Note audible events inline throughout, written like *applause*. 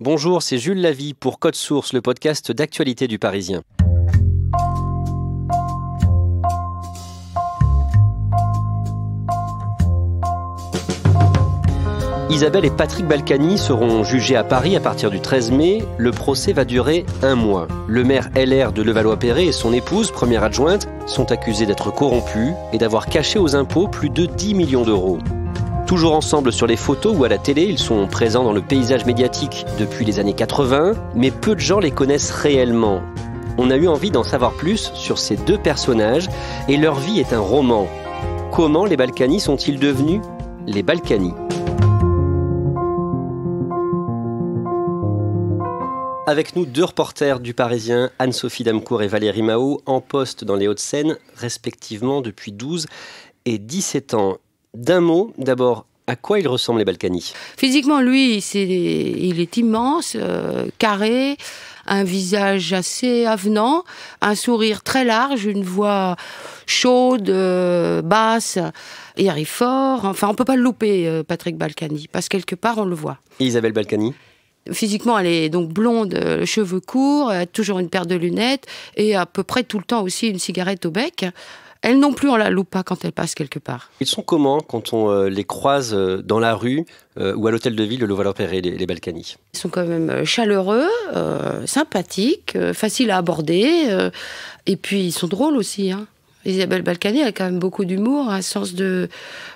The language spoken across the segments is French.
Bonjour, c'est Jules Lavie pour Code Source, le podcast d'actualité du Parisien. Isabelle et Patrick Balkany seront jugés à Paris à partir du 13 mai. Le procès va durer un mois. Le maire LR de Levallois-Perret et son épouse, première adjointe, sont accusés d'être corrompus et d'avoir caché aux impôts plus de 10 millions d'euros. Toujours ensemble sur les photos ou à la télé, ils sont présents dans le paysage médiatique depuis les années 80, mais peu de gens les connaissent réellement. On a eu envie d'en savoir plus sur ces deux personnages et leur vie est un roman. Comment les Balkany sont-ils devenus les Balkany Avec nous, deux reporters du Parisien, Anne-Sophie Damcourt et Valérie Mao, en poste dans les Hauts-de-Seine, respectivement depuis 12 et 17 ans. D'un mot, d'abord, à quoi il ressemble les Balkany Physiquement, lui, il est immense, euh, carré, un visage assez avenant, un sourire très large, une voix chaude, euh, basse. Il arrive fort. Enfin, on peut pas le louper, euh, Patrick Balkany, parce que quelque part, on le voit. Isabelle Balkani Physiquement, elle est donc blonde, cheveux courts, toujours une paire de lunettes et à peu près tout le temps aussi une cigarette au bec. Elles non plus, on la loupe pas hein, quand elles passent quelque part. Ils sont comment quand on euh, les croise euh, dans la rue euh, ou à l'hôtel de ville de levallois et les, les Balkany Ils sont quand même chaleureux, sympathiques, faciles à aborder, et puis ils sont drôles aussi. Hein. Isabelle Balkany a quand même beaucoup d'humour, un sens de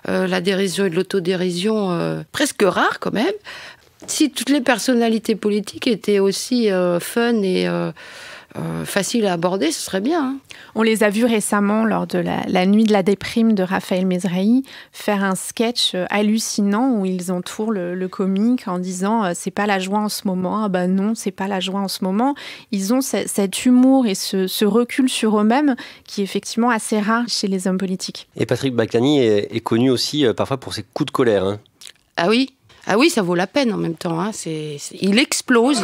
la dérision et de l'autodérision presque rare quand même. Si toutes les personnalités politiques étaient aussi fun et faciles à aborder, ce serait bien. Hein. On les a vus récemment lors de la, nuit de la déprime de Raphaël Mesrahi faire un sketch euh, hallucinant où ils entourent le, comique en disant euh, c'est pas la joie en ce moment, ah ben non, c'est pas la joie en ce moment. Ils ont cet humour et ce, recul sur eux-mêmes qui est effectivement assez rare chez les hommes politiques. Et Patrick Baclani est, connu aussi euh, parfois pour ses coups de colère. Hein. Ah oui, ah oui, ça vaut la peine en même temps. Hein. il explose.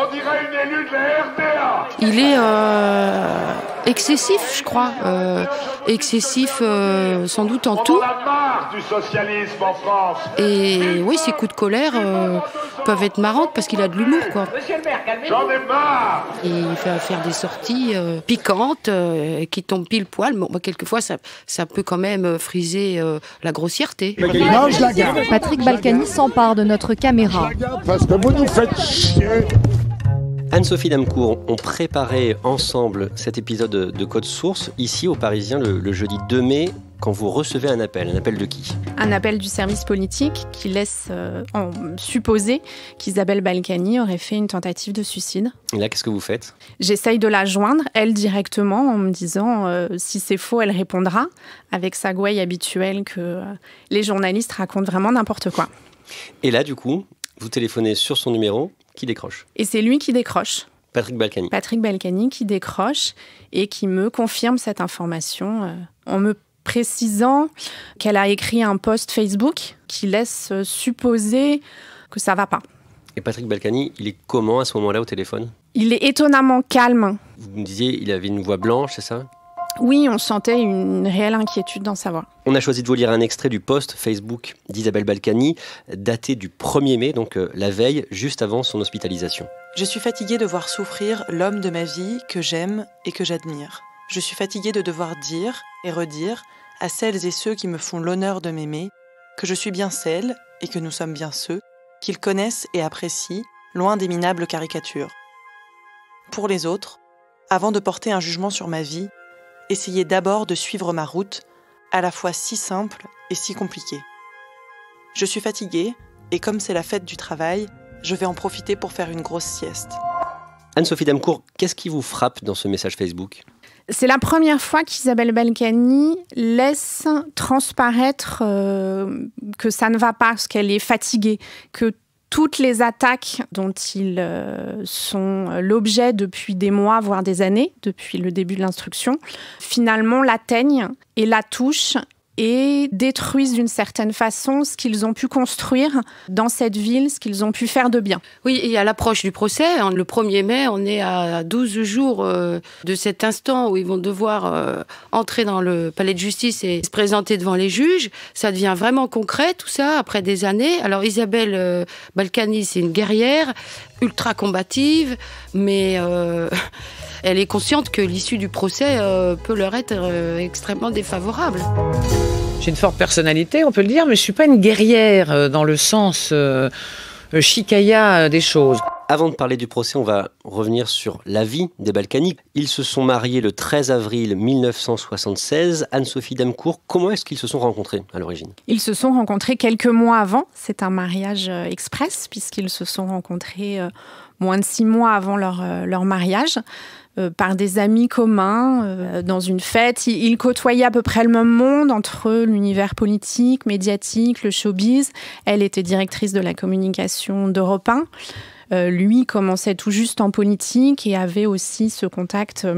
On dirait une élue de la Il est euh, excessif, je crois. Euh, excessif, euh, sans doute en tout. Et oui, ses coups de colère peuvent être marrants parce qu'il a de l'humour, quoi. J'en ai marre. il fait faire des sorties piquantes qui tombent pile poil. Bah, quelquefois, ça, peut quand même friser la grossièreté. Patrick Balkany s'empare de notre caméra. parce que vous nous faites chier. Anne-Sophie Damcourt ont préparé ensemble cet épisode de Code Source ici au Parisien le, jeudi 2 mai quand vous recevez un appel. Un appel de qui Un appel du service politique qui laisse euh, en supposer qu'Isabelle Balkany aurait fait une tentative de suicide. Et là, qu'est-ce que vous faites J'essaye de la joindre, elle directement, en me disant euh, si c'est faux, elle répondra, avec sa gouaille habituelle que euh, les journalistes racontent vraiment n'importe quoi. Et là, du coup, vous téléphonez sur son numéro décroche. Et c'est lui qui décroche. Patrick Balkany. Patrick Balkany qui décroche et qui me confirme cette information euh, en me précisant qu'elle a écrit un post Facebook qui laisse euh, supposer que ça va pas. Et Patrick Balkany, il est comment à ce moment-là au téléphone Il est étonnamment calme. Vous me disiez, il avait une voix blanche, c'est ça oui, on sentait une réelle inquiétude dans sa voix. On a choisi de vous lire un extrait du post Facebook d'Isabelle Balkany, daté du 1er mai, donc euh, la veille, juste avant son hospitalisation. Je suis fatiguée de voir souffrir l'homme de ma vie que j'aime et que j'admire. Je suis fatiguée de devoir dire et redire à celles et ceux qui me font l'honneur de m'aimer que je suis bien celle et que nous sommes bien ceux qu'ils connaissent et apprécient, loin des minables caricatures. Pour les autres, avant de porter un jugement sur ma vie, essayez d'abord de suivre ma route, à la fois si simple et si compliquée. Je suis fatiguée, et comme c'est la fête du travail, je vais en profiter pour faire une grosse sieste. Anne-Sophie Damcourt, qu'est-ce qui vous frappe dans ce message Facebook c'est la première fois qu'Isabelle Balcani laisse transparaître euh, que ça ne va pas, qu'elle est fatiguée, que toutes les attaques dont ils euh, sont euh, l'objet depuis des mois, voire des années, depuis le début de l'instruction, finalement l'atteignent et la touchent et détruisent d'une certaine façon ce qu'ils ont pu construire dans cette ville, ce qu'ils ont pu faire de bien. Oui, et à l'approche du procès, le 1er mai, on est à 12 jours euh, de cet instant où ils vont devoir euh, entrer dans le palais de justice et se présenter devant les juges. Ça devient vraiment concret, tout ça, après des années. Alors Isabelle euh, Balkany, c'est une guerrière, ultra combative, mais *laughs* elle est consciente que l'issue du procès peut leur être extrêmement défavorable. J'ai une forte personnalité, on peut le dire, mais je suis pas une guerrière euh, dans le sens euh, euh, euh, des choses. Avant de parler du procès, on va revenir sur la vie des Balkaniques. Ils se sont mariés le 13 avril 1976. Anne-Sophie Damecourt, comment est-ce qu'ils se sont rencontrés à l'origine Ils se sont rencontrés quelques mois avant. C'est un mariage express, puisqu'ils se sont rencontrés moins de six mois avant leur, leur mariage. Euh, par des amis communs euh, dans une fête. Il, côtoyait à peu près le même monde entre l'univers politique, médiatique, le showbiz. Elle était directrice de la communication d'Europe 1. Euh, lui commençait tout juste en politique et avait aussi ce contact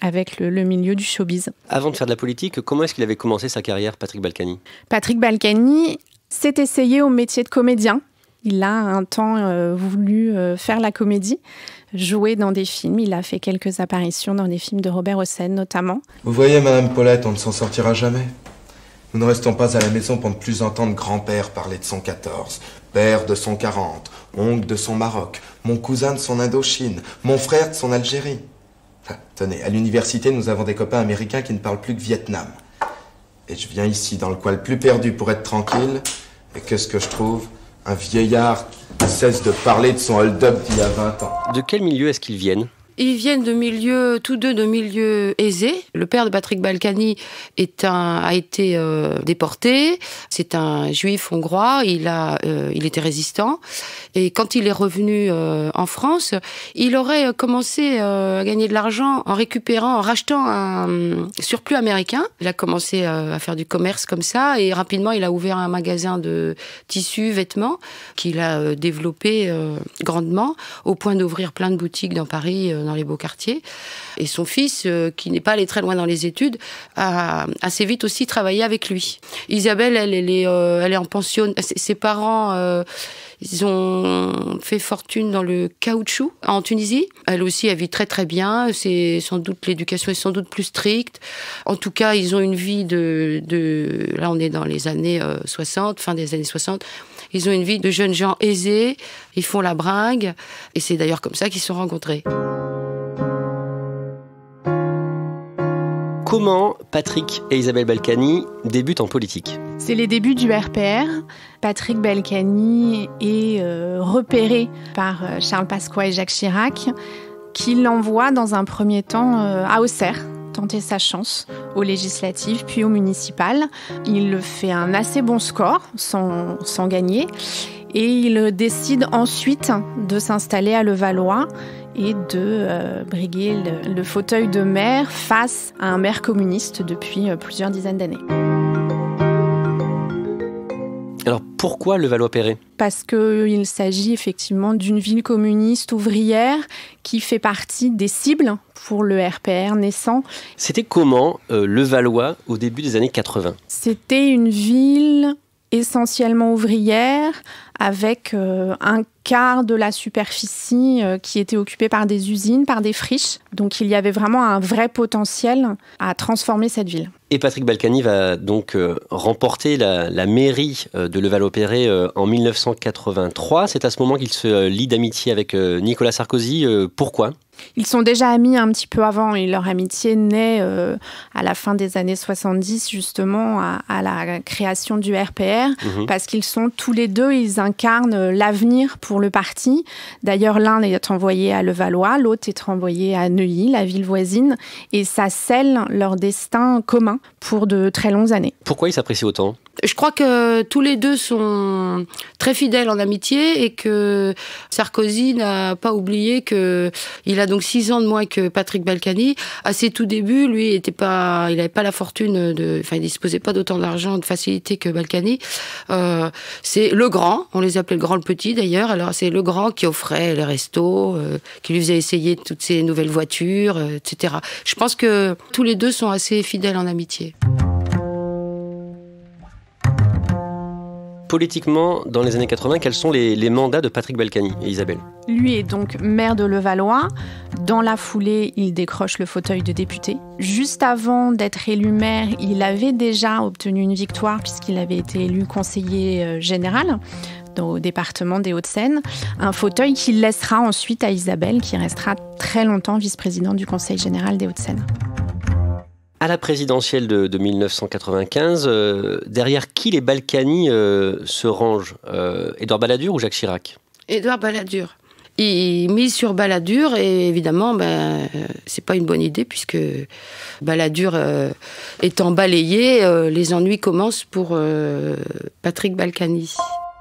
avec le, milieu du showbiz. Avant de faire de la politique, comment est-ce qu'il avait commencé sa carrière, Patrick Balkany Patrick Balkany s'est essayé au métier de comédien. Il a un temps voulu faire la comédie joué dans des films. Il a fait quelques apparitions dans des films de Robert Hossein notamment. Vous voyez, Madame Paulette, on ne s'en sortira jamais. Nous ne restons pas à la maison pour ne plus entendre grand-père parler de son 14, père de son 40, oncle de son Maroc, mon cousin de son Indochine, mon frère de son Algérie. Ah, tenez, à l'université, nous avons des copains américains qui ne parlent plus que Vietnam. Et je viens ici, dans le coin le plus perdu, pour être tranquille. et qu'est-ce que je trouve un vieillard qui cesse de parler de son hold-up d'il y a 20 ans. De quel milieu est-ce qu'ils viennent ils viennent de milieux, tous deux de milieux aisés. Le père de Patrick Balkany est un, a été euh, déporté. C'est un juif hongrois. Il, a, euh, il était résistant. Et quand il est revenu euh, en France, il aurait commencé à gagner de l'argent en récupérant, en rachetant un surplus américain. Il a commencé à faire du commerce comme ça. Et rapidement, il a ouvert un magasin de tissus, vêtements, qu'il a développé grandement, au point d'ouvrir plein de boutiques dans Paris dans les beaux quartiers. Et son fils, euh, qui n'est pas allé très loin dans les études, a assez vite aussi travaillé avec lui. Isabelle, elle, euh, est, en pension. Ses parents, euh, ils ont fait fortune dans le caoutchouc en Tunisie. Elle aussi, elle vit très très bien. C'est sans doute l'éducation est sans doute plus stricte. En tout cas, ils ont une vie de, de là on est dans les années 60, fin des années 60. Ils ont une vie de jeunes gens aisés. Ils font la bringue et c'est d'ailleurs comme ça qu'ils se sont rencontrés. Comment Patrick et Isabelle Balcani débutent en politique C'est les débuts du RPR. Patrick Balkany est euh, repéré par euh, Charles Pasqua et Jacques Chirac, qui l'envoient dans un premier temps euh, à Auxerre tenter sa chance aux législatives puis aux municipales. Il fait un assez bon score sans, sans gagner et il décide ensuite de s'installer à Levallois et de euh, briguer le, fauteuil de maire face à un maire communiste depuis euh, plusieurs dizaines d'années. Alors pourquoi Levallois-Perret Parce qu'il euh, s'agit effectivement d'une ville communiste ouvrière qui fait partie des cibles pour le RPR naissant. C'était comment Levallois au début des années 80 C'était une ville essentiellement ouvrière, avec euh, un quart de la superficie euh, qui était occupée par des usines, par des friches. Donc il y avait vraiment un vrai potentiel à transformer cette ville. Et Patrick Balkany va donc euh, remporter la, mairie de Leval-Opéré en 1983. C'est à ce moment qu'il se lie d'amitié avec Nicolas Sarkozy. Pourquoi ils sont déjà amis un petit peu avant et leur amitié naît à la fin des années 70 justement à, la création du RPR mhm. parce qu'ils sont tous les deux, ils, incarne euh, l'avenir pour le parti. D'ailleurs, l'un est envoyé à Levallois, l'autre est envoyé à Neuilly, la ville voisine, et ça scelle leur destin commun pour de très longues années. Pourquoi ils s'apprécient autant je crois que tous les deux sont très fidèles en amitié et que Sarkozy n'a pas oublié qu'il a donc six ans de moins que Patrick Balkany. À ses tout débuts, lui il n'avait pas la fortune de, enfin, il disposait pas d'autant d'argent, de facilité que Balkany. Euh, c'est le grand, on les appelait le grand, le petit d'ailleurs. Alors c'est le grand qui offrait les restos, euh, qui lui faisait essayer toutes ces nouvelles voitures, euh, etc. Je pense que tous les deux sont assez fidèles en amitié. politiquement, dans les années 80, quels sont les, mandats de Patrick Balkany et Isabelle Lui est donc maire de Levallois. Dans la foulée, il décroche le fauteuil de député. Juste avant d'être élu maire, il avait déjà obtenu une victoire puisqu'il avait été élu conseiller euh, général au département des Hauts-de-Seine, un fauteuil qu'il laissera ensuite à Isabelle, qui restera très longtemps vice-présidente du Conseil général des Hauts-de-Seine à la présidentielle de, 1995, euh, derrière qui les Balkany euh, se rangent euh, Édouard Balladur ou Jacques Chirac Édouard Balladur. Il mise sur Balladur et évidemment, ben, c'est pas une bonne idée puisque Balladur étant balayé, les ennuis commencent pour Patrick Balkany.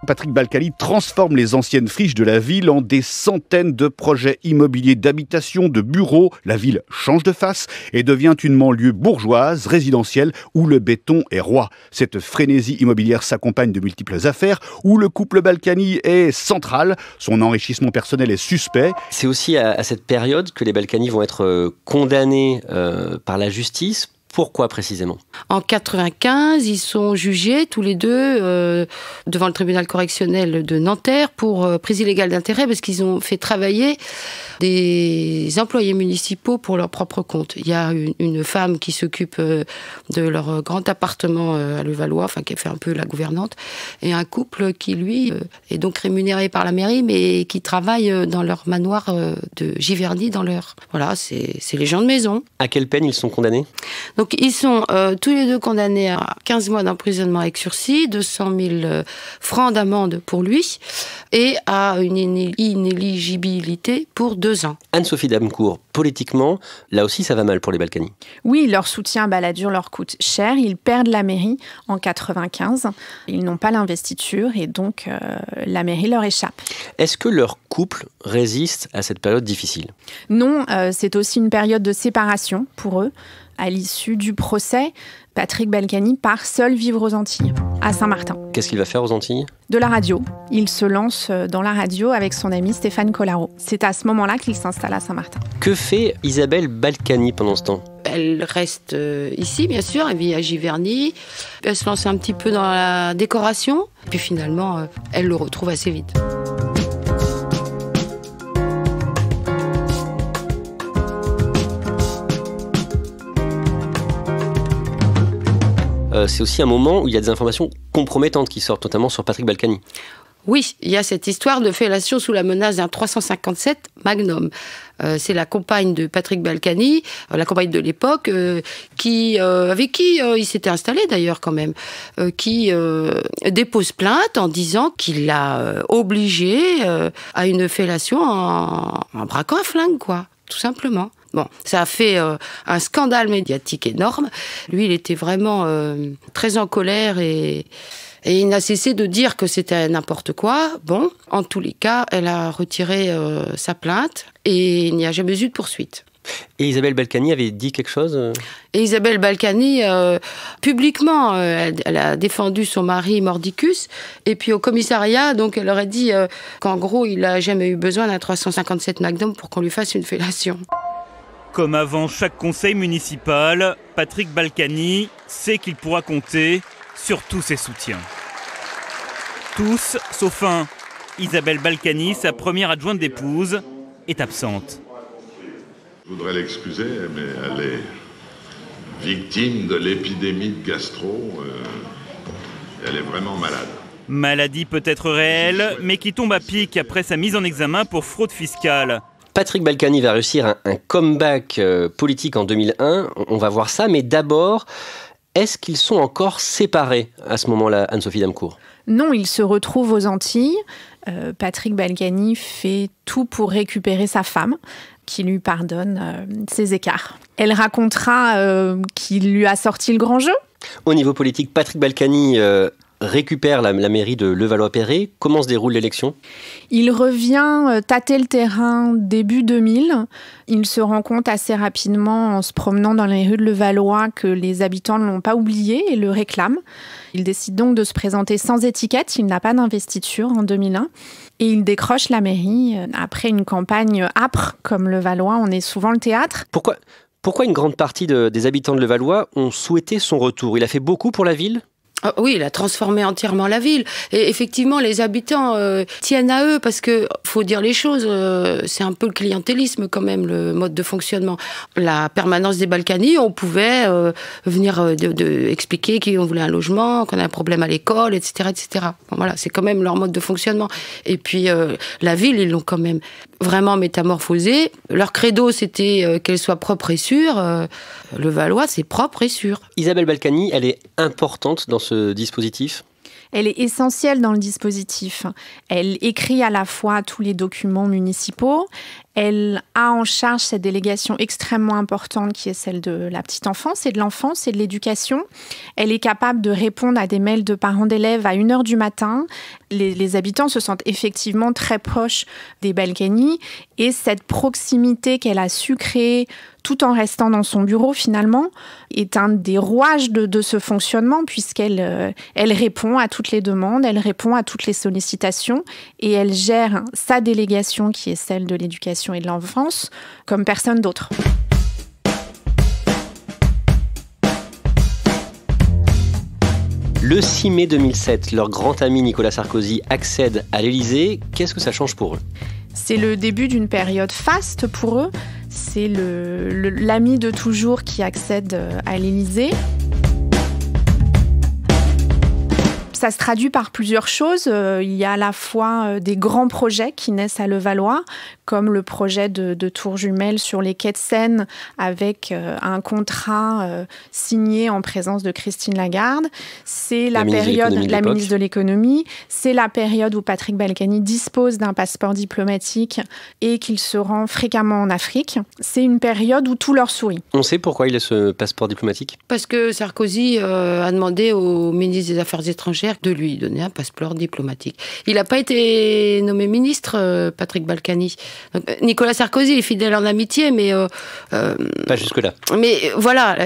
Patrick Balkany transforme les anciennes friches de la ville en des centaines de projets immobiliers d'habitation, de bureaux. La ville change de face et devient une banlieue bourgeoise, résidentielle, où le béton est roi. Cette frénésie immobilière s'accompagne de multiples affaires, où le couple Balkany est central, son enrichissement personnel est suspect. C'est aussi à, cette période que les Balkany vont être euh, condamnés euh, par la justice pourquoi précisément En 1995, ils sont jugés tous les deux euh, devant le tribunal correctionnel de Nanterre pour euh, prise illégale d'intérêt parce qu'ils ont fait travailler des employés municipaux pour leur propre compte. Il y a une, femme qui s'occupe euh, de leur grand appartement à Levallois, enfin qui fait un peu la gouvernante, et un couple qui lui est donc rémunéré par la mairie mais qui travaille dans leur manoir de Giverny dans leur voilà, c'est les gens de maison. À quelle peine ils sont condamnés ils sont euh, tous les deux condamnés à 15 mois d'emprisonnement avec sursis, 200 000 euh, francs d'amende pour lui et à une inéligibilité pour deux ans. Anne-Sophie Damecourt, politiquement, là aussi ça va mal pour les Balkany. Oui, leur soutien à bah, leur coûte cher. Ils perdent la mairie en 95. Ils n'ont pas l'investiture et donc euh, la mairie leur échappe. Est-ce que leur couple résiste à cette période difficile Non, c'est aussi une période de séparation pour eux à l'issue du procès, Patrick Balcani part seul vivre aux Antilles, à Saint-Martin. Qu'est-ce qu'il va faire aux Antilles De la radio. Il se lance euh, dans la radio avec son ami Stéphane Collaro. C'est à ce moment-là qu'il s'installe à Saint-Martin. Que fait Isabelle Balkany pendant ce temps elle reste euh, ici, bien sûr, elle vit à Giverny. Elle se lance un petit peu dans la décoration. Puis finalement, euh, elle le retrouve assez vite. Euh, c'est aussi un moment où il y a des informations compromettantes qui sortent, notamment sur Patrick Balkany. Oui, il y a cette histoire de fellation sous la menace d'un 357 Magnum. Euh, c'est la compagne de Patrick Balkany, euh, la compagne de l'époque, qui avec qui il s'était installé d'ailleurs quand même, qui dépose plainte en disant qu'il l'a obligé à une fellation en, braquant un flingue, quoi, tout simplement. Bon, ça a fait euh, un scandale médiatique énorme. Lui, il était vraiment euh, très en colère et, il n'a cessé de dire que c'était n'importe quoi. Bon, en tous les cas, elle a retiré euh, sa plainte et il n'y a jamais eu de poursuite. Et Isabelle Balkany avait dit quelque chose Et Isabelle Balkany, publiquement, elle, a défendu son mari Mordicus. Et puis au commissariat, donc, elle aurait dit qu'en gros, il n'a jamais eu besoin d'un 357 magnum pour qu'on lui fasse une fellation comme avant chaque conseil municipal, Patrick Balkany sait qu'il pourra compter sur tous ses soutiens. Tous, sauf un. Isabelle Balkany, sa première adjointe d'épouse, est absente. Je voudrais l'excuser, mais elle est victime de l'épidémie de gastro. Euh, elle est vraiment malade. Maladie peut-être réelle, mais qui tombe à pic après sa mise en examen pour fraude fiscale. Patrick Balkany va réussir un, comeback euh, politique en 2001. On, va voir ça, mais d'abord, est-ce qu'ils sont encore séparés à ce moment-là, Anne-Sophie Damcourt Non, ils se retrouvent aux Antilles. Euh, Patrick Balkany fait tout pour récupérer sa femme, qui lui pardonne euh, ses écarts. Elle racontera qu'il lui a sorti le grand jeu. Au niveau politique, Patrick Balkany récupère la, mairie de Levallois-Perret. Comment se déroule l'élection Il revient euh, tâter le terrain début 2000. Il se rend compte assez rapidement en se promenant dans les rues de Levallois que les habitants ne l'ont pas oublié et le réclament. Il décide donc de se présenter sans étiquette. Il n'a pas d'investiture en 2001. Et il décroche la mairie euh, après une campagne âpre comme Levallois. On est souvent le théâtre. Pourquoi, pourquoi une grande partie des habitants de Levallois ont souhaité son retour Il a fait beaucoup pour la ville ah oui, il a transformé entièrement la ville. Et effectivement, les habitants euh, tiennent à eux parce que faut dire les choses, euh, c'est un peu le clientélisme quand même le mode de fonctionnement. La permanence des Balkany, on pouvait euh, venir de, de expliquer qu'on voulait un logement, qu'on a un problème à l'école, etc., etc. voilà, c'est quand même leur mode de fonctionnement. Et puis la ville, ils l'ont quand même vraiment métamorphosées. Leur credo, c'était euh, qu'elle soit propre et sûres. Euh, le Valois, c'est propre et sûr. Isabelle Balkany, elle est importante dans ce dispositif elle est essentielle dans le dispositif. Elle écrit à la fois tous les documents municipaux, elle a en charge cette délégation extrêmement importante qui est celle de la petite enfance et de l'enfance et de l'éducation. Elle est capable de répondre à des mails de parents d'élèves à 1h du matin. Les, les, habitants se sentent effectivement très proches des Balkany et cette proximité qu'elle a su créer tout en restant dans son bureau finalement, est un des rouages de, ce fonctionnement puisqu'elle euh, elle répond à toutes les demandes, elle répond à toutes les sollicitations et elle gère sa délégation qui est celle de l'éducation et de l'enfance comme personne d'autre. Le 6 mai 2007, leur grand ami Nicolas Sarkozy accède à l'Élysée. Qu'est-ce que ça change pour eux C'est le début d'une période faste pour eux c'est l'ami de toujours qui accède euh, à l'Élysée. ça se traduit par plusieurs choses. Euh, il y a à la fois euh, des grands projets qui naissent à Levallois, comme le projet de, Tour Jumelle sur les quais de Seine avec euh, un contrat euh, signé en présence de Christine Lagarde. C'est la, période, de la ministre de l'économie, c'est la période où Patrick Balkany dispose d'un passeport diplomatique et qu'il se rend fréquemment en Afrique. C'est une période où tout leur sourit. On sait pourquoi il a ce passeport diplomatique Parce que Sarkozy euh, a demandé au ministre des Affaires étrangères de lui donner un passeport diplomatique. Il n'a pas été nommé ministre, Patrick Balkany. Euh, Nicolas Sarkozy est fidèle en amitié, mais... Euh, euh, pas jusque-là. Mais voilà,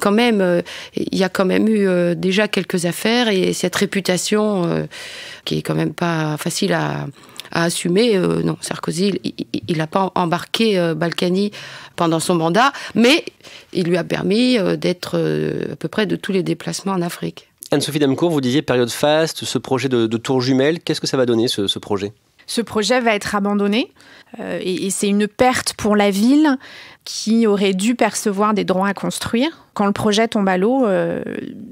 quand même, il y a quand même eu déjà quelques affaires et cette réputation qui est quand même pas facile à, assumer. non, Sarkozy, il n'a pas embarqué Balkany pendant son mandat, mais il lui a permis d'être à peu près de tous les déplacements en Afrique. Anne-Sophie Damcourt, vous disiez période faste, ce projet de, tour jumelle, qu'est-ce que ça va donner ce projet ce projet va être abandonné. Euh, et, c'est une perte pour la ville qui aurait dû percevoir des droits à construire. Quand le projet tombe à l'eau, euh,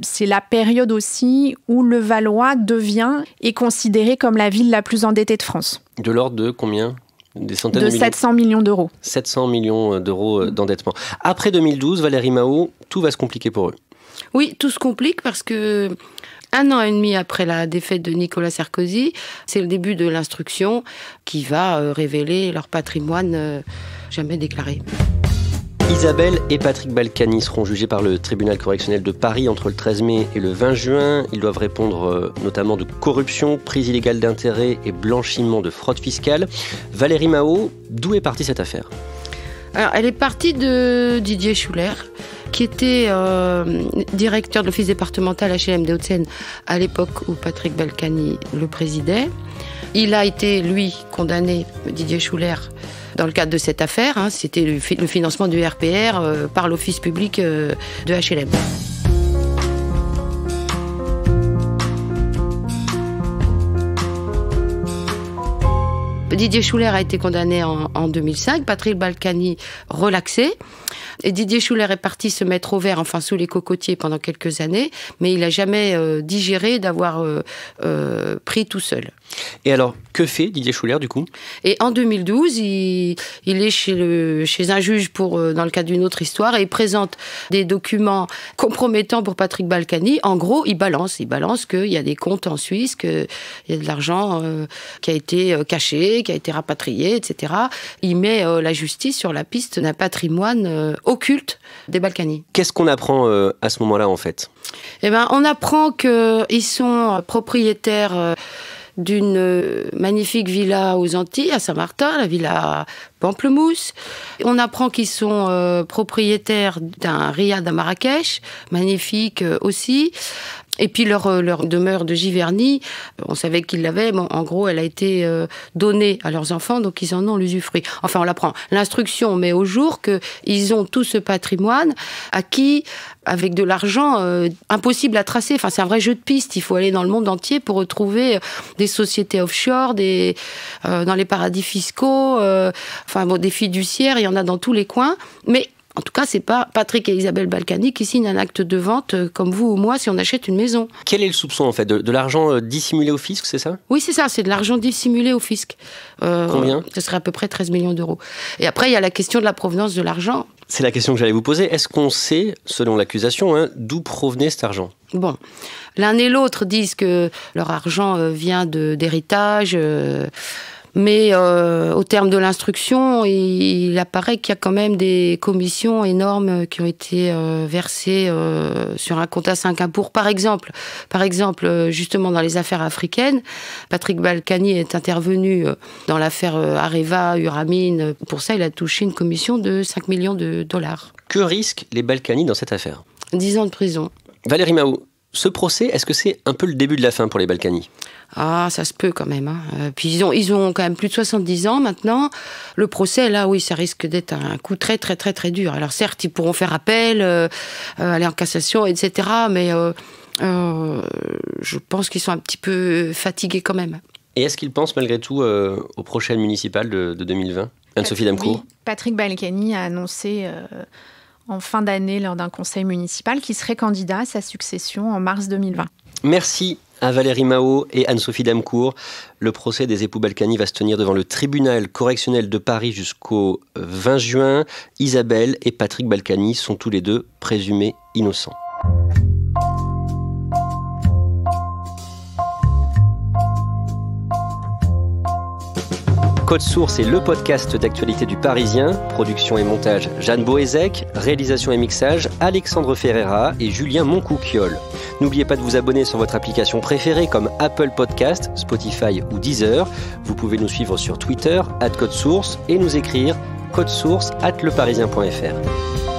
c'est la période aussi où le Valois devient et considéré comme la ville la plus endettée de France. De l'ordre de combien des centaines de, 700 millions d'euros. 700 millions d'euros euh, d'endettement. Après 2012, Valérie Mao, tout va se compliquer pour eux. Oui, tout se complique parce que un an et demi après la défaite de Nicolas Sarkozy, c'est le début de l'instruction qui va euh, révéler leur patrimoine euh, jamais déclaré. Isabelle et Patrick Balkany seront jugés par le tribunal correctionnel de Paris entre le 13 mai et le 20 juin. Ils doivent répondre euh, notamment de corruption, prise illégale d'intérêt et blanchiment de fraude fiscale. Valérie Mao, d'où est partie cette affaire Alors, elle est partie de Didier Schuller qui était euh, directeur de l'office départemental HLM des hauts seine à l'époque où Patrick Balkany le présidait. Il a été, lui, condamné, Didier Schuller, dans le cadre de cette affaire. Hein. C'était le, financement du RPR euh, par l'office public euh, de HLM. Didier Schuller a été condamné en, 2005, Patrick Balkany relaxé. Et Didier Schuller est parti se mettre au vert, enfin sous les cocotiers pendant quelques années, mais il n'a jamais euh, digéré d'avoir euh, euh, pris tout seul. Et alors, que fait Didier Schuller du coup Et en 2012, il, est chez, chez un juge pour, dans le cadre d'une autre histoire et il présente des documents compromettants pour Patrick Balkany. En gros, il balance, il balance qu'il y a des comptes en Suisse, qu'il y a de l'argent qui a été caché, qui a été rapatrié, etc. Il met euh, la justice sur la piste d'un patrimoine euh, occulte des Balkans. Qu'est-ce qu'on apprend euh, à ce moment-là, en fait Eh ben, on apprend qu'ils sont propriétaires d'une magnifique villa aux Antilles, à Saint-Martin, la villa Pamplemousse. On apprend qu'ils sont propriétaires d'un riad à Marrakech, magnifique aussi. Et puis leur, euh, leur demeure de Giverny, euh, on savait qu'ils l'avaient, bon, en gros, elle a été euh, donnée à leurs enfants, donc ils en ont l'usufruit. Enfin, on l'apprend. L'instruction met au jour qu'ils ont tout ce patrimoine acquis avec de l'argent impossible à tracer. Enfin, c'est un vrai jeu de piste. Il faut aller dans le monde entier pour retrouver des sociétés offshore, des, dans les paradis fiscaux, enfin, bon, des fiduciaires, il y en a dans tous les coins. Mais en tout cas, c'est pas Patrick et Isabelle Balkany qui signent un acte de vente euh, comme vous ou moi si on achète une maison. Quel est le soupçon en fait De, l'argent euh, dissimulé au fisc, c'est ça Oui, c'est ça, c'est de l'argent dissimulé au fisc. Euh, Combien Ce serait à peu près 13 millions d'euros. Et après, il y a la question de la provenance de l'argent. C'est la question que j'allais vous poser. Est-ce qu'on sait, selon l'accusation, hein, d'où provenait cet argent Bon, l'un et l'autre disent que leur argent vient d'héritage. Mais euh, au terme de l'instruction, il, apparaît qu'il y a quand même des commissions énormes qui ont été euh, versées euh, sur un compte à 5 hein. par exemple. Par exemple, justement dans les affaires africaines, Patrick Balkany est intervenu dans l'affaire Areva, Uramine. Pour ça, il a touché une commission de 5 millions de dollars. Que risquent les Balkany dans cette affaire 10 ans de prison. Valérie Mao, ce procès, est-ce que c'est un peu le début de la fin pour les Balkany Ah, ça se peut quand même. Hein. Euh, puis ils ont, ils ont quand même plus de 70 ans maintenant. Le procès, là, oui, ça risque d'être un coup très, très, très, très dur. Alors certes, ils pourront faire appel, euh, euh, aller en cassation, etc. Mais je pense qu'ils sont un petit peu fatigués quand même. Et est-ce qu'ils pensent malgré tout au prochaines municipal de, 2020 Anne-Sophie Damcourt oui, Patrick Balkany a annoncé en fin d'année lors d'un conseil municipal qui serait candidat à sa succession en mars 2020. Merci à Valérie Mao et Anne-Sophie Damcourt. Le procès des époux Balkany va se tenir devant le tribunal correctionnel de Paris jusqu'au 20 euh, juin. Isabelle et Patrick Balkany sont tous les deux présumés innocents. Code Source est le podcast d'actualité du Parisien. Production et montage Jeanne Boézek, réalisation et mixage Alexandre Ferreira et Julien Moncouquiole. N'oubliez pas de vous abonner sur votre application préférée comme Apple Podcast, Spotify ou Deezer. Vous pouvez nous suivre sur Twitter, at Code Source, et nous écrire codesource at leparisien.fr.